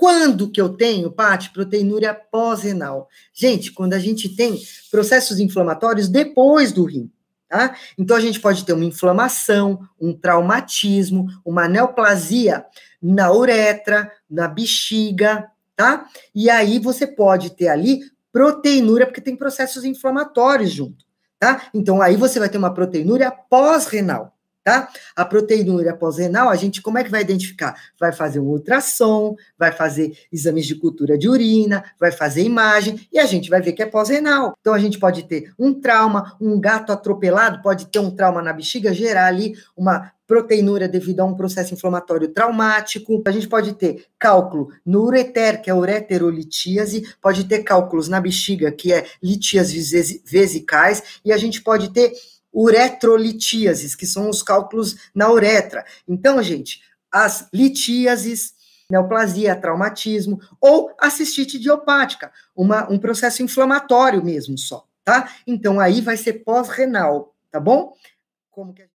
Quando que eu tenho, Paty, proteinúria pós-renal? Gente, quando a gente tem processos inflamatórios depois do rim, tá? Então a gente pode ter uma inflamação, um traumatismo, uma neoplasia na uretra, na bexiga, tá? E aí você pode ter ali proteinúria, porque tem processos inflamatórios junto, tá? Então aí você vai ter uma proteinúria pós-renal tá? A proteinúria pós-renal, a gente como é que vai identificar? Vai fazer um ultrassom, vai fazer exames de cultura de urina, vai fazer imagem e a gente vai ver que é pós-renal. Então a gente pode ter um trauma, um gato atropelado pode ter um trauma na bexiga, gerar ali uma proteinúria devido a um processo inflamatório traumático. A gente pode ter cálculo no ureter, que é ureterolitíase, pode ter cálculos na bexiga, que é litias vesicais, e a gente pode ter uretrolitíases, que são os cálculos na uretra. Então, gente, as litíases, neoplasia, traumatismo, ou a cistite idiopática, uma, um processo inflamatório mesmo só, tá? Então, aí vai ser pós-renal, tá bom? Como que